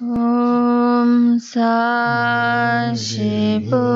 Om Sa Shi Bo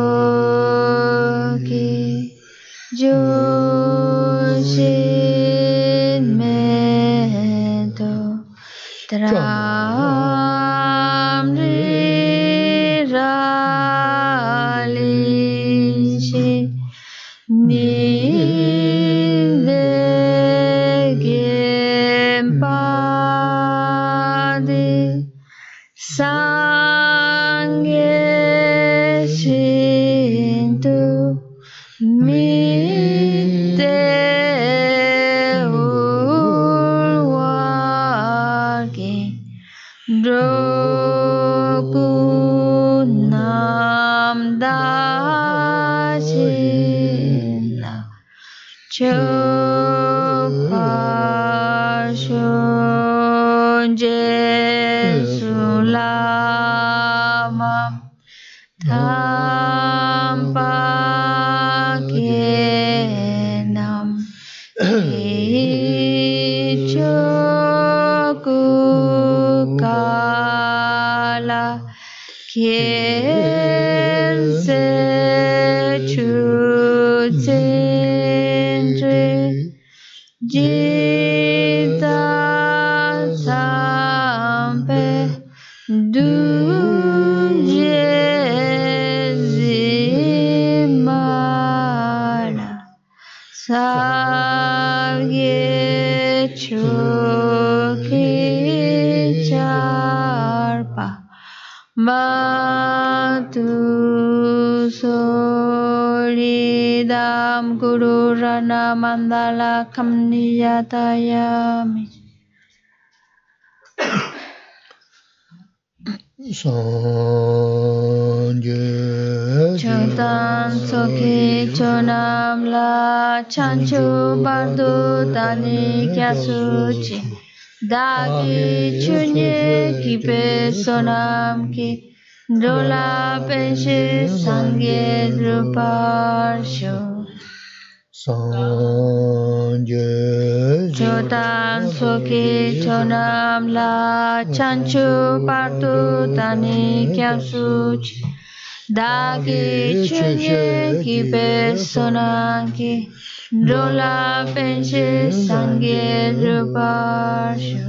Yatayami. Sanje Chotan Soki Chonam La Chanchu Bardu Tani Kyasuchi Dagi Chunye ki pe Sonam Ki Dola Penshi sangye Druparshu son Dieu. Cho so ki la chanchu partu tani kya such. Da ki ki pe ki. Dola penche sangye drupashu.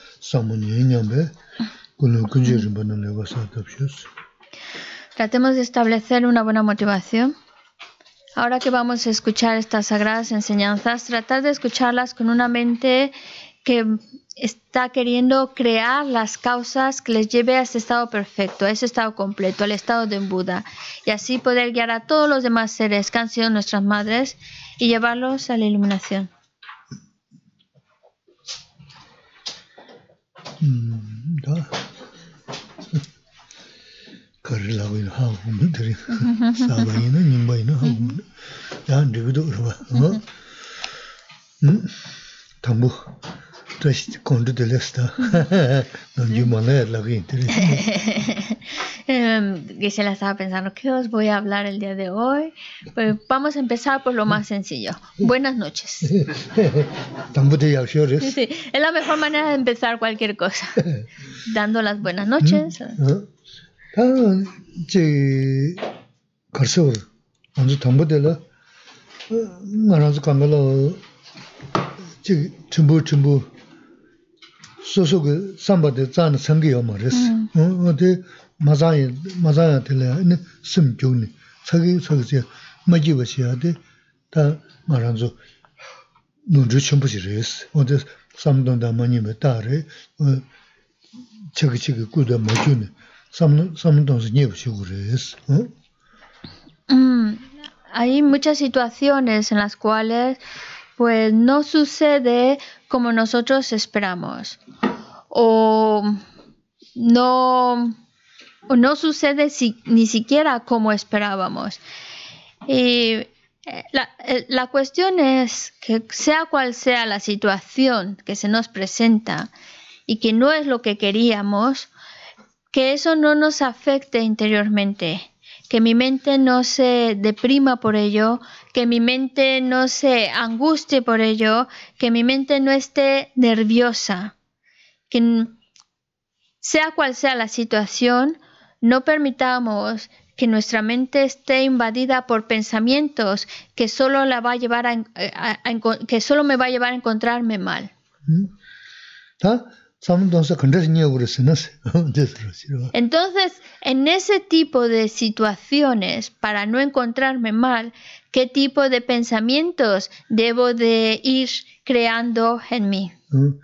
Tratemos de establecer una buena motivación. Ahora que vamos a escuchar estas sagradas enseñanzas, tratar de escucharlas con una mente que está queriendo crear las causas que les lleve a ese estado perfecto, a ese estado completo, al estado de Buda, y así poder guiar a todos los demás seres que han sido nuestras madres y llevarlos a la iluminación. karilago ino hao kumbu tari, saba ino, Trash kondu de lesta. No yo mané la se Gisela estaba pensando, ¿qué os voy a hablar el día de hoy? Pues vamos a empezar por lo más sencillo. Buenas noches. Sí, es la mejor manera de empezar cualquier cosa. Dando las buenas noches. 가서 먼저 담보들라 나라서 camelo. Sí, 전부 전부 소소 그 삼바데 짠 생기 요마레스 어데 마자이 마자야 들레 심교니 저기 저기 맞이 다 말한조 눈주 첨부지레스 어데 삼동다 많이 메타레 꾸다 맞으네 삼동 삼동도 녀부시고 그레스 Hay muchas situaciones en las cuales pues no sucede como nosotros esperamos o no, sucede ni siquiera como esperábamos. Y eh, eh, la cuestión es que sea cual sea la situación que se nos presenta y que no es lo que queríamos, que eso no nos afecte interiormente, que mi mente no se deprima por ello, que mi mente no se anguste por ello, que mi mente no esté nerviosa, que sea cual sea la situación, no permitamos que nuestra mente esté invadida por pensamientos que solo la va a llevar eh, que solo me va a llevar a encontrarme mal. Entonces, en ese tipo de situaciones, para no encontrarme mal, ¿qué tipo de pensamientos debo de ir creando en mí? -huh.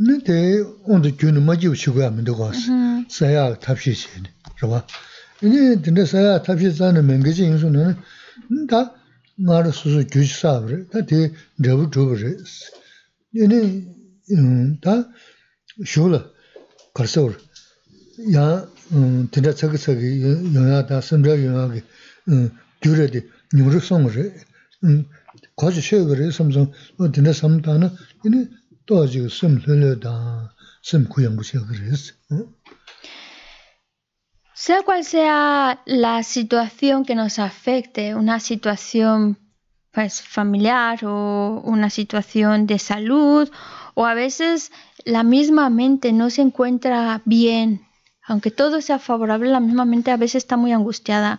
nā mm-hmm. te ānda gyūnu magyiwa chīkuyā minda kwasi, sāyā tāpshī chīni, sāyā tāpshī chāna maṅgachī yīngsū na nā, nā rā sūsū gyūchī sāwa rā, nā te rāpa dhūpa rā, yīni, nā, shūla, karasau rā, yā, tānda tsaki tsaki, yungā tā, sāmrā yungā ki, gyū Sea cual sea la situación que nos afecte, una situación pues, familiar o una situación de salud, o a veces la misma mente no se encuentra bien, aunque todo sea favorable, la misma mente a veces está muy angustiada.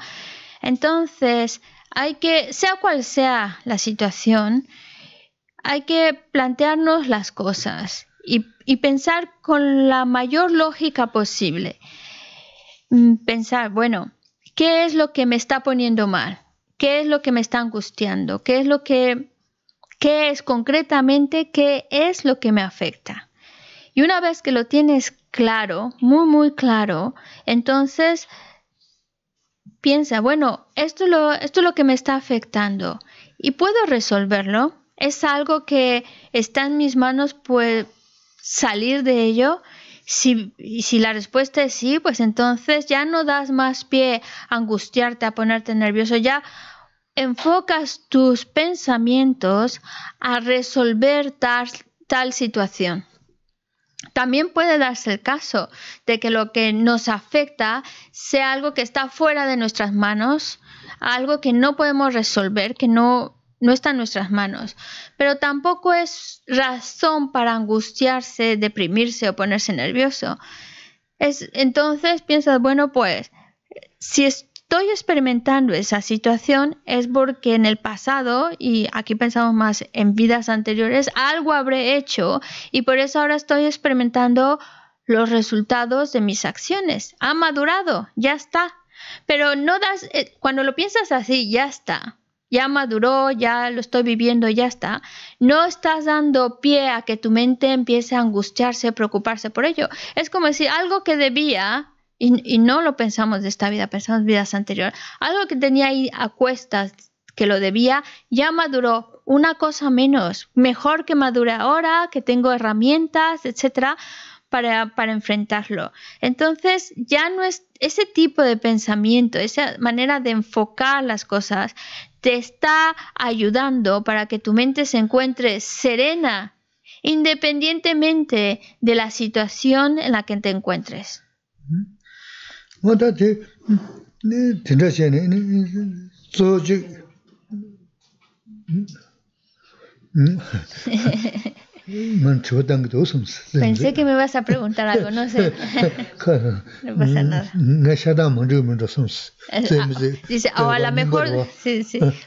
Entonces, hay que, sea cual sea la situación, hay que plantearnos las cosas y, pensar con la mayor lógica posible. Mm, pensar, bueno, ¿qué es lo que me está poniendo mal? ¿Qué es lo que me está angustiando? ¿Qué es lo que, qué es concretamente, qué es lo que me afecta? Y una vez que lo tienes claro, muy, muy claro, entonces piensa, bueno, esto, lo, esto es lo que me está afectando y puedo resolverlo es algo que está en mis manos, pues salir de ello. Si, y si la respuesta es sí, pues entonces ya no das más pie a angustiarte, a ponerte nervioso, ya enfocas tus pensamientos a resolver tal, tal situación. También puede darse el caso de que lo que nos afecta sea algo que está fuera de nuestras manos, algo que no podemos resolver, que no no está en nuestras manos, pero tampoco es razón para angustiarse, deprimirse o ponerse nervioso. Es, entonces piensas, bueno, pues si estoy experimentando esa situación es porque en el pasado, y aquí pensamos más en vidas anteriores, algo habré hecho y por eso ahora estoy experimentando los resultados de mis acciones. Ha madurado, ya está. Pero no das, eh, cuando lo piensas así, ya está ya maduró, ya lo estoy viviendo, ya está, no estás dando pie a que tu mente empiece a angustiarse, preocuparse por ello. Es como si algo que debía, y, no lo pensamos de esta vida, pensamos vidas anteriores, algo que tenía ahí a cuestas, que lo debía, ya maduró, una cosa menos, mejor que madure ahora, que tengo herramientas, etcétera. Para, para, enfrentarlo. Entonces, ya no es ese tipo de pensamiento, esa manera de enfocar las cosas, te está ayudando para que tu mente se encuentre serena independientemente de la situación en la que te encuentres. Pensé que me vas a preguntar algo, no sé. no pasa nada. Dice, o a lo mejor,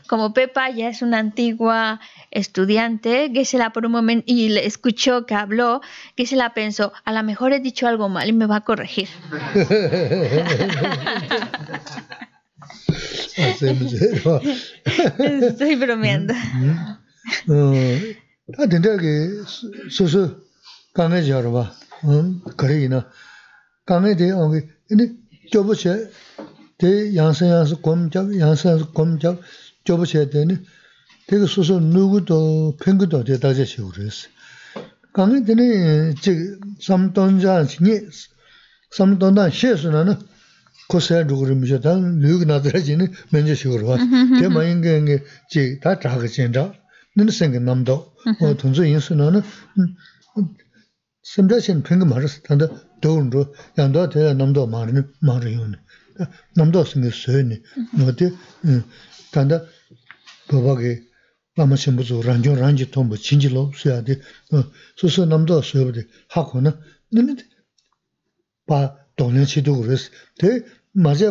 como Pepa ya es una antigua estudiante, que se la por un momento, y le escuchó que habló, que se la pensó, a lo mejor he dicho algo mal y me va a corregir. Estoy bromeando. Mm-hmm. tā tīndā kī sūsū kāngē chī yāru bā, kārī yī na, kāngē tī yāng kī, yīni chōpa chē, tī yāngsā yāngsā kōm chāp, yāngsā yāngsā kōm chāp, chōpa chē tī yīni, tī kī sūsū nūgū tō, pīngū tō tī dājā nini sengi namdo, tunzu yinsu nana, semra sen pengi maris, tanda doon ro, yanda tere namdo marini, mari yoni. Namdo sengi soyoni, nodi, tanda babagi lama shimbuzu ranjo ranji tombo, chinji lo suyadi, susu namdo soyobdi, hako na, nini pa donen chi dugu resi. Te maja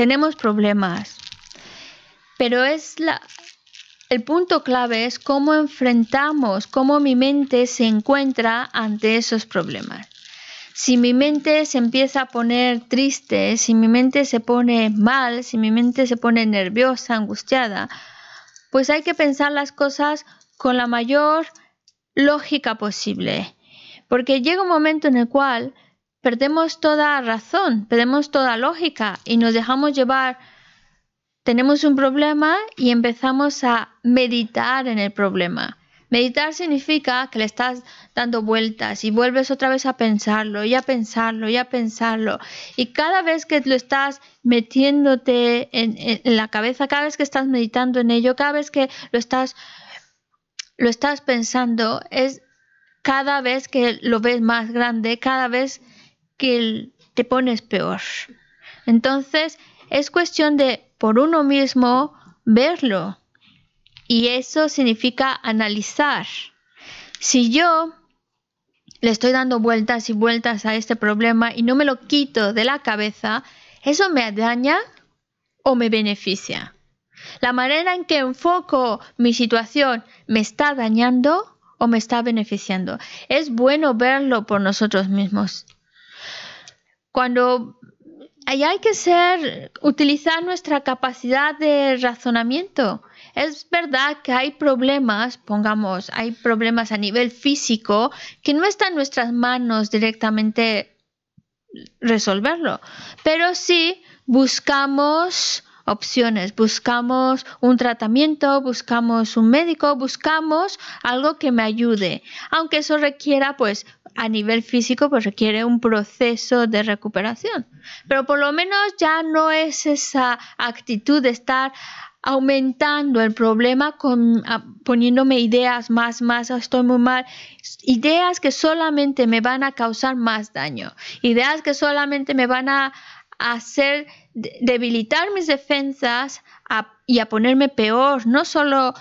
tenemos problemas. Pero es la, el punto clave es cómo enfrentamos, cómo mi mente se encuentra ante esos problemas. Si mi mente se empieza a poner triste, si mi mente se pone mal, si mi mente se pone nerviosa, angustiada, pues hay que pensar las cosas con la mayor lógica posible. Porque llega un momento en el cual perdemos toda razón, perdemos toda lógica y nos dejamos llevar. Tenemos un problema y empezamos a meditar en el problema. Meditar significa que le estás dando vueltas y vuelves otra vez a pensarlo y a pensarlo y a pensarlo. Y cada vez que lo estás metiéndote en, la cabeza, cada vez que estás meditando en ello, cada vez que lo estás, lo estás pensando, es cada vez que lo ves más grande, cada vez que te pones peor. Entonces, es cuestión de, por uno mismo, verlo. Y eso significa analizar. Si yo le estoy dando vueltas y vueltas a este problema y no me lo quito de la cabeza, ¿eso me daña o me beneficia? La manera en que enfoco mi situación me está dañando o me está beneficiando. Es bueno verlo por nosotros mismos cuando hay que ser, utilizar nuestra capacidad de razonamiento. Es verdad que hay problemas, pongamos, hay problemas a nivel físico que no están en nuestras manos directamente resolverlo, pero sí buscamos opciones, buscamos un tratamiento, buscamos un médico, buscamos algo que me ayude, aunque eso requiera pues a nivel físico pues requiere un proceso de recuperación. Pero por lo menos ya no es esa actitud de estar aumentando el problema con poniéndome ideas más más ah, estoy muy mal ideas que solamente me van a causar más daño ideas que solamente me van a, hacer debilitar mis defensas y a ponerme peor no solo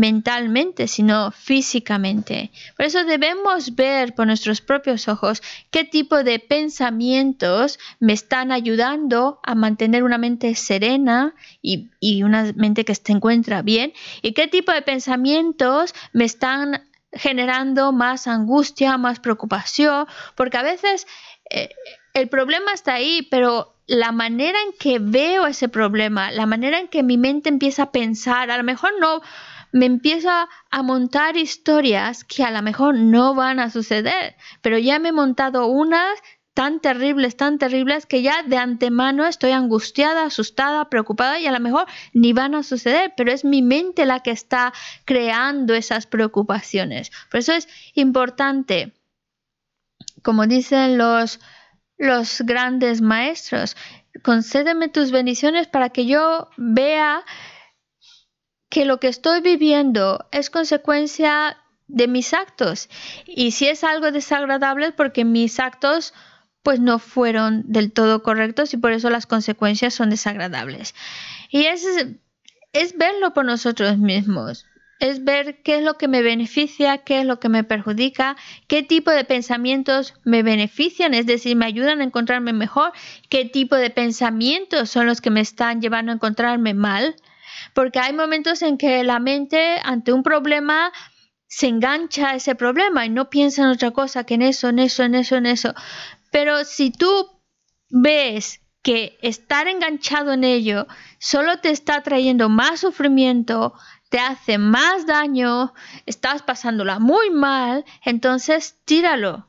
mentalmente, sino físicamente. Por eso debemos ver por nuestros propios ojos qué tipo de pensamientos me están ayudando a mantener una mente serena y, una mente que se encuentra bien y qué tipo de pensamientos me están generando más angustia, más preocupación, porque a veces eh, el problema está ahí, pero la manera en que veo ese problema, la manera en que mi mente empieza a pensar, a lo mejor no, me empiezo a montar historias que a lo mejor no van a suceder, pero ya me he montado unas tan terribles, tan terribles, que ya de antemano estoy angustiada, asustada, preocupada y a lo mejor ni van a suceder, pero es mi mente la que está creando esas preocupaciones. Por eso es importante, como dicen los, los grandes maestros, concédeme tus bendiciones para que yo vea que lo que estoy viviendo es consecuencia de mis actos. Y si es algo desagradable, porque mis actos pues no fueron del todo correctos y por eso las consecuencias son desagradables. Y es verlo por nosotros mismos, es ver qué es lo que me beneficia, qué es lo que me perjudica, qué tipo de pensamientos me benefician, es decir, me ayudan a encontrarme mejor, qué tipo de pensamientos son los que me están llevando a encontrarme mal porque hay momentos en que la mente ante un problema se engancha a ese problema y no piensa en otra cosa que en eso, en eso, en eso, en eso. Pero si tú ves que estar enganchado en ello solo te está trayendo más sufrimiento, te hace más daño, estás pasándola muy mal, entonces tíralo,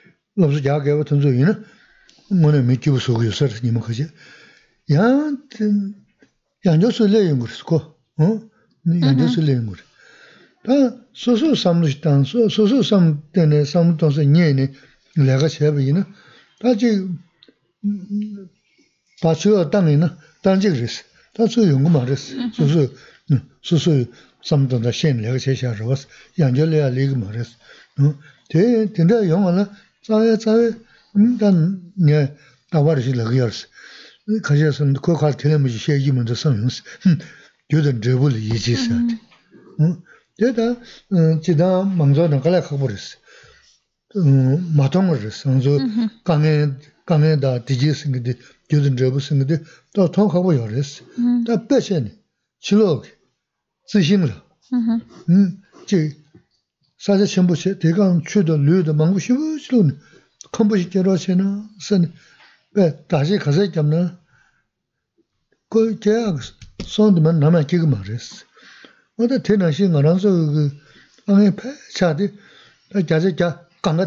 lop su gyā gyāwa tanzhū yī na mō nā mē kīpū sōgā yō sā rā sā nīmā khācā yā yānyā sū lé yōngu rā sā kō yānyā sū lé yōngu rā tā sū sū samdhū shi tān sū sū samdhū tān sā nyé yī na lé kā chā bā yī na tā jī tā chū yā tsawe, tsawe, dan nga ເນດາວາລະຊິເລີຍຊິຄະເຈຊັ້ນຄໍຄາເທລມຶຊິເຊຍຈິມົນດຊັ້ນອືມຢືດົນດະບຸລະຍີຊິສັດອືມ da ອາທີ່ດາມມັງໂຈນະກະລະຄະບຸລະ sāja chaṅpo 대강 dekāṅ 류도 tu lū tu māṅgū shivu chilu nī, kāṅpo chi kērō che nā, sāni, bē, dāshī 그 kiam nā, kō kēyā sōng tu mā nā mā kīg mā rēs. Wā tā tē nā shī ngā rāṅ sō kī, āngi pē chā tī, kia chā kia kāṅgā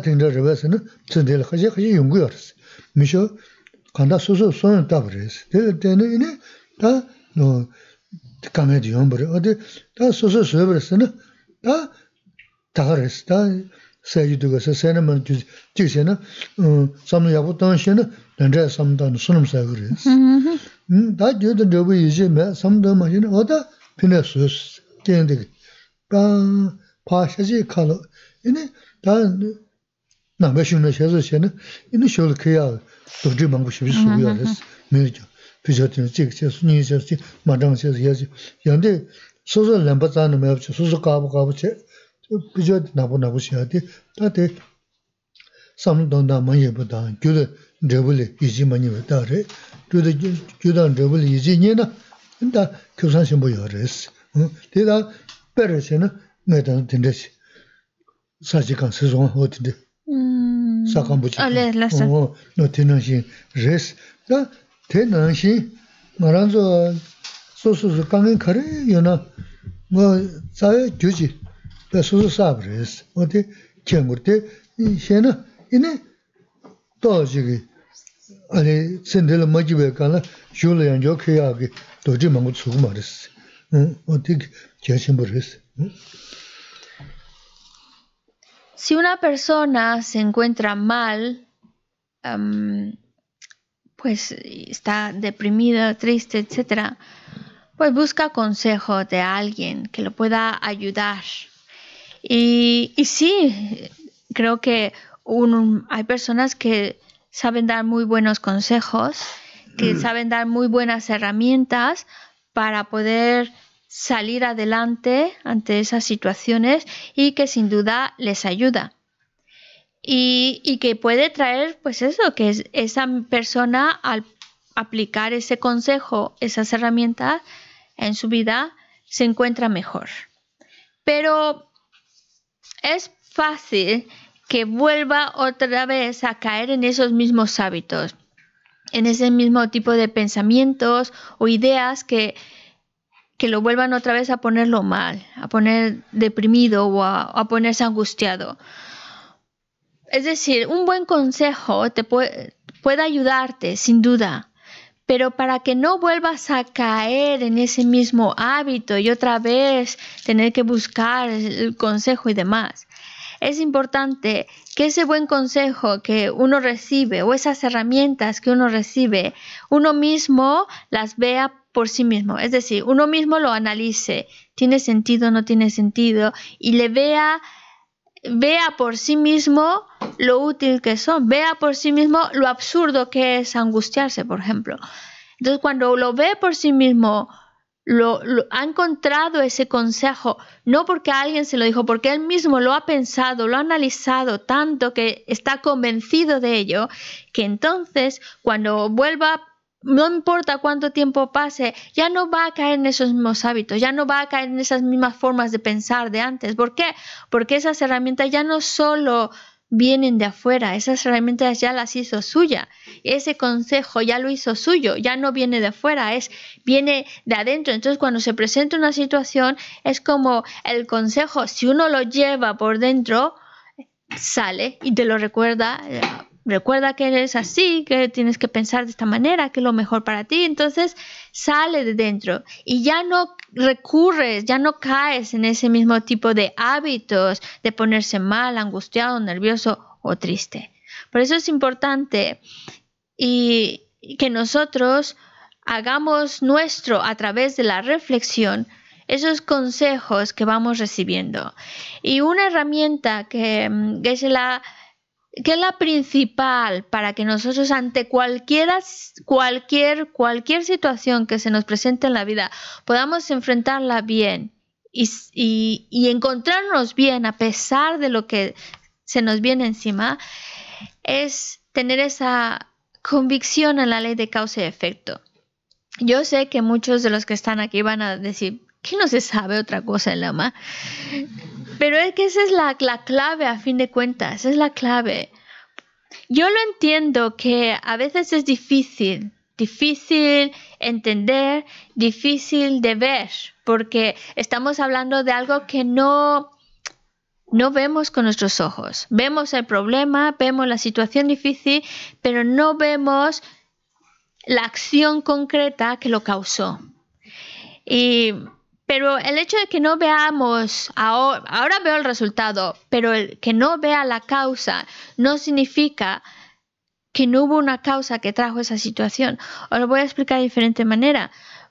tīng tā xarā s, tā sā yudhu kā sā, sā yudhā sā ma rā chūji, chī kī sā na, sā mū yā gu tā mā shē na, dāndrā sā mū tā na sūnum sā 도지 sā. 싶이 chūdi dā rā bu yī chī, sā mū dā mā shē na, o dā 까부 pizhwa nabu nabu shiyaati, tate samlu donda mayi budan, gyuda drebuli yiji mayi budan re, gyuda drebuli yiji nina, nita kyusan shimbo yo res. Tida peri se na, me dana dinde si, hmm, saji kan sezon o dinde, hmm. sakan buchi kan, hmm, o no tena shin res. Da tena shin, maranzo so su su kangen kare yo na, mo zaya gyuji, bē sūsū sāb rēs, wā tē kēngur tē xē na, inē tō chīgī, ālē tsendē lā mā jībē kāna shū lā yāng jō kē yā kī Si una persona se encuentra mal, um, pues está deprimida, triste, etcétera, pues busca consejo de alguien que lo pueda ayudar. Y, sí, creo que hay personas que saben dar muy buenos consejos, que mm. saben dar muy buenas herramientas para poder salir adelante ante esas situaciones y que sin duda les ayuda. Y, que puede traer, pues eso, que esa persona al aplicar ese consejo, esas herramientas en su vida, se encuentra mejor. Pero es fácil que vuelva otra vez a caer en esos mismos hábitos, en ese mismo tipo de pensamientos o ideas que, lo vuelvan otra vez a ponerlo mal, a poner deprimido o a, ponerse angustiado. Es decir, un buen consejo te puede ayudarte, sin duda, pero para que no vuelvas a caer en ese mismo hábito y otra vez tener que buscar el consejo y demás, es importante que ese buen consejo que uno recibe o esas herramientas que uno recibe, uno mismo las vea por sí mismo. Es decir, uno mismo lo analice, tiene sentido, no tiene sentido, y le vea vea por sí mismo lo útil que son, vea por sí mismo lo absurdo que es angustiarse, por ejemplo. Entonces, cuando lo ve por sí mismo, lo, ha encontrado ese consejo, no porque alguien se lo dijo, porque él mismo lo ha pensado, lo ha analizado tanto que está convencido de ello, que entonces cuando vuelva a no importa cuánto tiempo pase, ya no va a caer en esos mismos hábitos, ya no va a caer en esas mismas formas de pensar de antes. ¿Por qué? Porque esas herramientas ya no solo vienen de afuera, esas herramientas ya las hizo suya, ese consejo ya lo hizo suyo, ya no viene de afuera, es viene de adentro. Entonces, cuando se presenta una situación, es como el consejo, si uno lo lleva por dentro, sale y te lo recuerda eh, recuerda que eres así, que tienes que pensar de esta manera, que es lo mejor para ti. Entonces sale de dentro y ya no recurres, ya no caes en ese mismo tipo de hábitos de ponerse mal, angustiado, nervioso o triste. Por eso es importante y que nosotros hagamos nuestro a través de la reflexión esos consejos que vamos recibiendo. Y una herramienta que, mm, que la que es la principal para que nosotros ante cualquiera, cualquier, cualquier situación que se nos presente en la vida podamos enfrentarla bien y, y encontrarnos bien a pesar de lo que se nos viene encima, es tener esa convicción en la ley de causa y efecto. Yo sé que muchos de los que están aquí van a decir, que no se sabe otra cosa el ama. Pero es que esa es la, clave a fin de cuentas, es la clave. Yo lo entiendo que a veces es difícil, difícil entender, difícil de ver, porque estamos hablando de algo que no, no vemos con nuestros ojos. Vemos el problema, vemos la situación difícil, pero no vemos la acción concreta que lo causó. Y pero el hecho de que no veamos, ahora, veo el resultado, pero el que no vea la causa no significa que no hubo una causa que trajo esa situación. Os lo voy a explicar de diferente manera,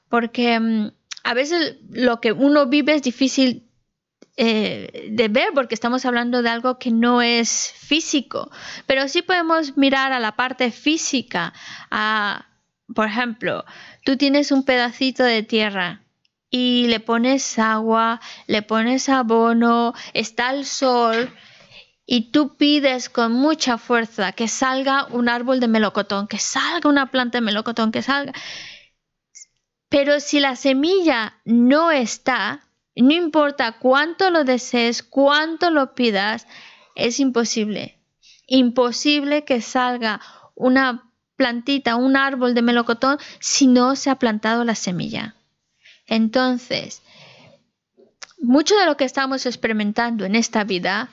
porque mm, a veces lo que uno vive es difícil eh, de ver porque estamos hablando de algo que no es físico, pero sí podemos mirar a la parte física. por ejemplo, tú tienes un pedacito de tierra y le pones agua, le pones abono, está el sol y tú pides con mucha fuerza que salga un árbol de melocotón, que salga una planta de melocotón, que salga. Pero si la semilla no está, no importa cuánto lo desees, cuánto lo pidas, es imposible. Imposible que salga una plantita, un árbol de melocotón si no se ha plantado la semilla. Entonces, mucho de lo que estamos experimentando en esta vida,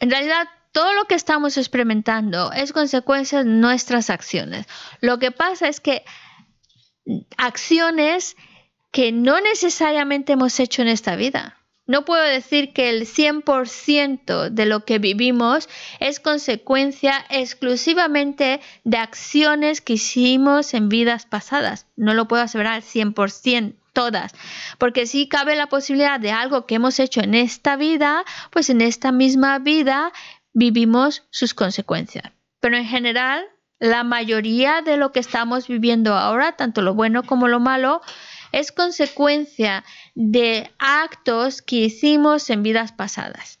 en realidad todo lo que estamos experimentando es consecuencia de nuestras acciones. Lo que pasa es que mm, acciones que no necesariamente hemos hecho en esta vida. No puedo decir que el 100% de lo que vivimos es consecuencia exclusivamente de acciones que hicimos en vidas pasadas. No lo puedo asegurar al 100% todas, porque si cabe la posibilidad de algo que hemos hecho en esta vida, pues en esta misma vida vivimos sus consecuencias. Pero en general, la mayoría de lo que estamos viviendo ahora, tanto lo bueno como lo malo, es consecuencia de actos que hicimos en vidas pasadas.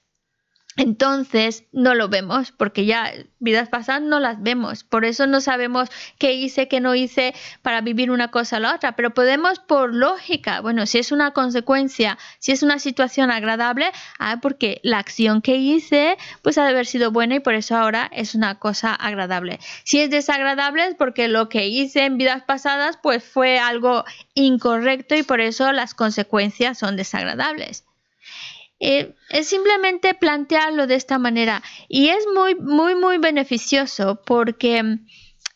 Entonces no lo vemos porque ya vidas pasadas no las vemos. Por eso no sabemos qué hice, qué no hice para vivir una cosa o la otra. Pero podemos por lógica, bueno, si es una consecuencia, si es una situación agradable, ah, porque la acción que hice pues ha de haber sido buena y por eso ahora es una cosa agradable. Si es desagradable es porque lo que hice en vidas pasadas pues fue algo incorrecto y por eso las consecuencias son desagradables. Eh, es simplemente plantearlo de esta manera y es muy, muy, muy beneficioso porque mm,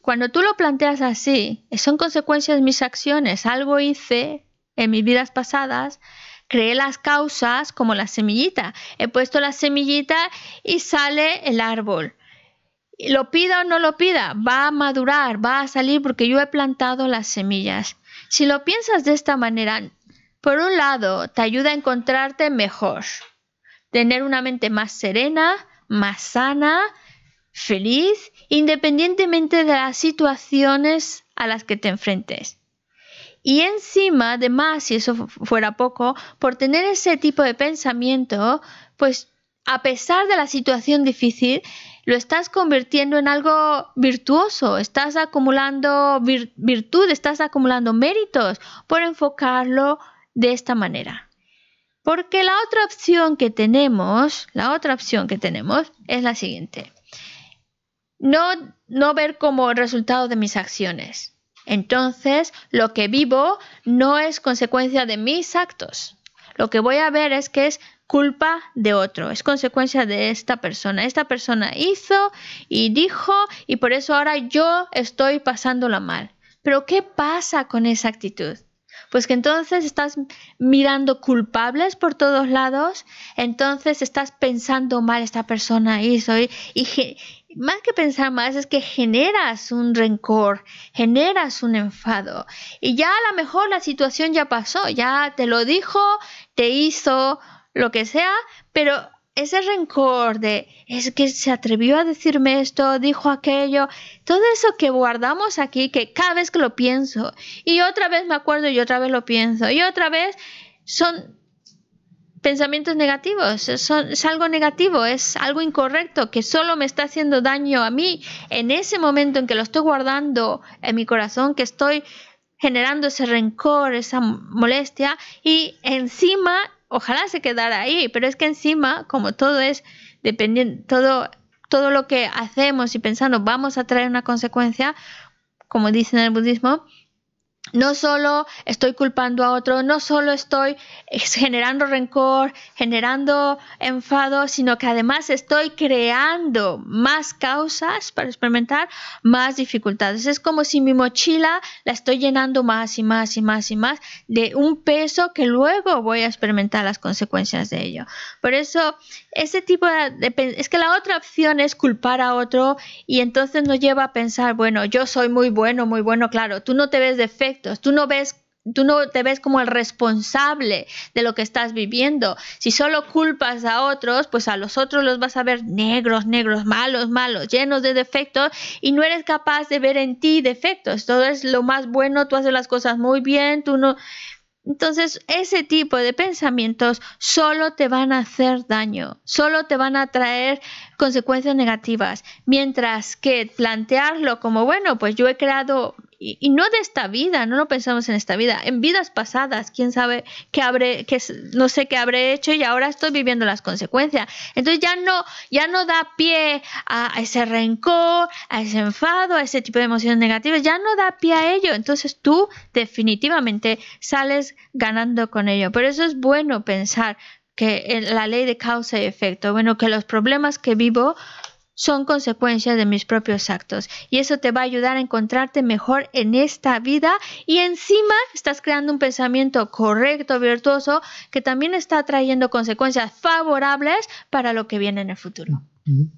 cuando tú lo planteas así, son consecuencias de mis acciones, algo hice en mis vidas pasadas, creé las causas como la semillita, he puesto la semillita y sale el árbol. Lo pida o no lo pida, va a madurar, va a salir porque yo he plantado las semillas. Si lo piensas de esta manera, por un lado, te ayuda a encontrarte mejor, tener una mente más serena, más sana, feliz, independientemente de las situaciones a las que te enfrentes. Y encima, además, si eso fuera poco, por tener ese tipo de pensamiento, pues a pesar de la situación difícil, lo estás convirtiendo en algo virtuoso, estás acumulando virtud, estás acumulando méritos por enfocarlo de esta manera. Porque la otra opción que tenemos, la otra opción que tenemos es la siguiente. No, no ver como resultado de mis acciones. Entonces, lo que vivo no es consecuencia de mis actos. Lo que voy a ver es que es culpa de otro, es consecuencia de esta persona. Esta persona hizo y dijo y por eso ahora yo estoy pasándola mal. Pero ¿qué pasa con esa actitud? Pues que entonces estás mirando culpables por todos lados, entonces estás pensando mal esta persona y, soy y más que pensar más es que generas un rencor, generas un enfado y ya a lo mejor la situación ya pasó, ya te lo dijo, te hizo lo que sea, pero ese rencor de es que se atrevió a decirme esto, dijo aquello, todo eso que guardamos aquí, que cada vez que lo pienso, y otra vez me acuerdo y otra vez lo pienso, y otra vez son pensamientos negativos, es algo negativo, es algo incorrecto que solo me está haciendo daño a mí en ese momento en que lo estoy guardando en mi corazón, que estoy generando ese rencor, esa molestia y encima ojalá se quedara ahí, pero es que encima, como todo es dependiendo, todo, todo lo que hacemos y pensando vamos a traer una consecuencia, como dicen en el budismo, no solo estoy culpando a otro, no solo estoy eh, generando rencor, generando enfado, sino que además estoy creando más causas para experimentar más dificultades. Es como si mi mochila la estoy llenando más y más y más y más de un peso que luego voy a experimentar las consecuencias de ello. Por eso, ese tipo de... Es que la otra opción es culpar a otro y entonces nos lleva a pensar, bueno, yo soy muy bueno, muy bueno, claro, tú no te ves defecto tú no ves tú no te ves como el responsable de lo que estás viviendo. Si solo culpas a otros, pues a los otros los vas a ver negros, negros, malos, malos, llenos de defectos y no eres capaz de ver en ti defectos. Todo es lo más bueno, tú haces las cosas muy bien, tú no... Entonces, ese tipo de pensamientos solo te van a hacer daño, solo te van a traer consecuencias negativas, mientras que plantearlo como, bueno, pues yo he creado y, no de esta vida, no lo pensamos en esta vida, en vidas pasadas, quién sabe qué habré, que no sé qué habré hecho y ahora estoy viviendo las consecuencias. Entonces ya no, ya no da pie a, ese rencor, a ese enfado, a ese tipo de emociones negativas, ya no da pie a ello. Entonces tú definitivamente sales ganando con ello. por eso es bueno pensar que la ley de causa y efecto, bueno, que los problemas que vivo son consecuencias de mis propios actos. Y eso te va a ayudar a encontrarte mejor en esta vida. Y encima estás creando un pensamiento correcto, virtuoso, que también está trayendo consecuencias favorables para lo que viene en el futuro. Mm-hmm.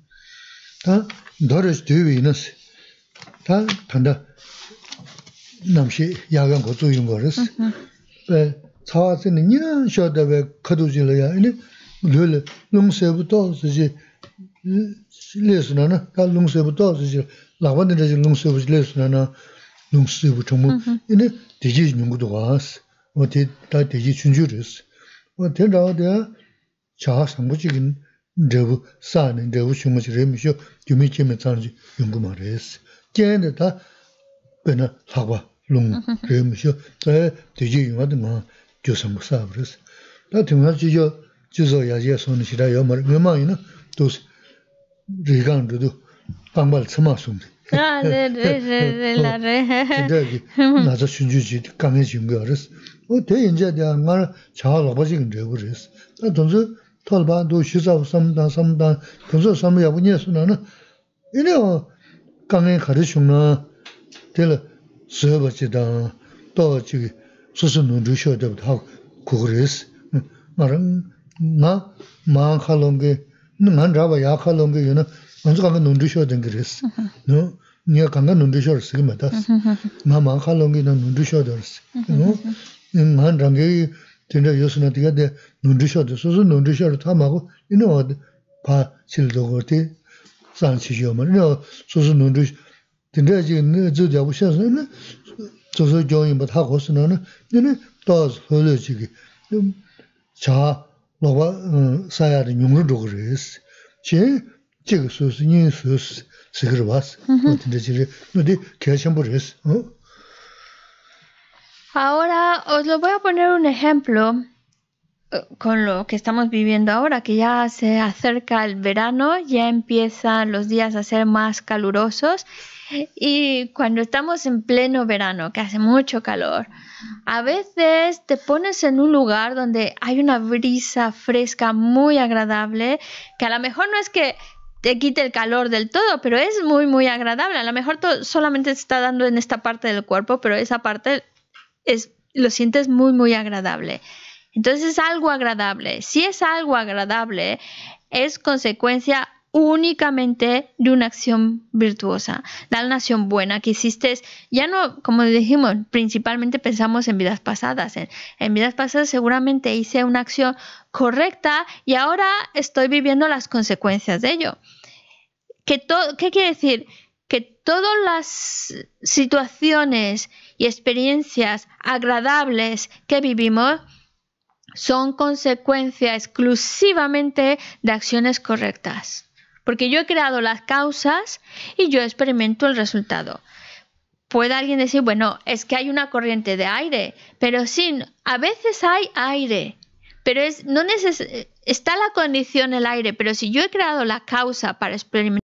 실례스나나 nana, ka lung suibu tuwa su shi, lakwa nina zi lung suibu zi lesu nana, lung suibu chungmu, ina deji nyungu duwa asu, o te ta deji chunju resu. O ten rawa dea, chaha sangu chigin, drebu saani, drebu shungma chi remi shio, gyumi kime tsaani ma ta, di saabu Ta ya ya rīgāṅ rīdhū pāṅbāla tsamā sūṅdhī. Ā, rī, rī, rī, rī, lā rī. Tindā kī nācā shūnyū chī kāngyā chīṅgā rīs. O tē yinjā tiyā ngā rā chāhā lāpa chī kīn rīgū rīs. Tā tōnsu tōl pā dō shīsā wā tā, nū 잡아 rāba yā khā lōngi yu nā, ngā sū kāngā nūndu shio dāngi rīs, nū, ngā kāngā nūndu shio rīs kī mā tās, mā mā khā lōngi nā nūndu shio dā rīs, nū, ngān rāngi yu tīndā yu sū nā tīgā dā nūndu shio dā, nūndu shio tā mā gu, inā pā mā yu nā Ahora os lo voy a poner un ejemplo con lo que estamos viviendo ahora, que ya se acerca el verano, ya empiezan los días a ser más calurosos y cuando estamos en pleno verano, que hace mucho calor, a veces te pones en un lugar donde hay una brisa fresca muy agradable, que a lo mejor no es que te quite el calor del todo, pero es muy, muy agradable. A lo mejor solamente te está dando en esta parte del cuerpo, pero esa parte lo sientes muy, muy agradable. Entonces es algo agradable. Si es algo agradable, es consecuencia únicamente de una acción virtuosa, de una acción buena que hiciste. Ya no, como dijimos, principalmente pensamos en vidas pasadas. En, vidas pasadas seguramente hice una acción correcta y ahora estoy viviendo las consecuencias de ello. qué quiere decir? Que todas las situaciones y experiencias agradables que vivimos son consecuencia exclusivamente de acciones correctas. Porque yo he creado las causas y yo experimento el resultado. Puede alguien decir, bueno, es que hay una corriente de aire, pero sí, a veces hay aire, pero es, no eh, está la condición el aire, pero si yo he creado la causa para experimentar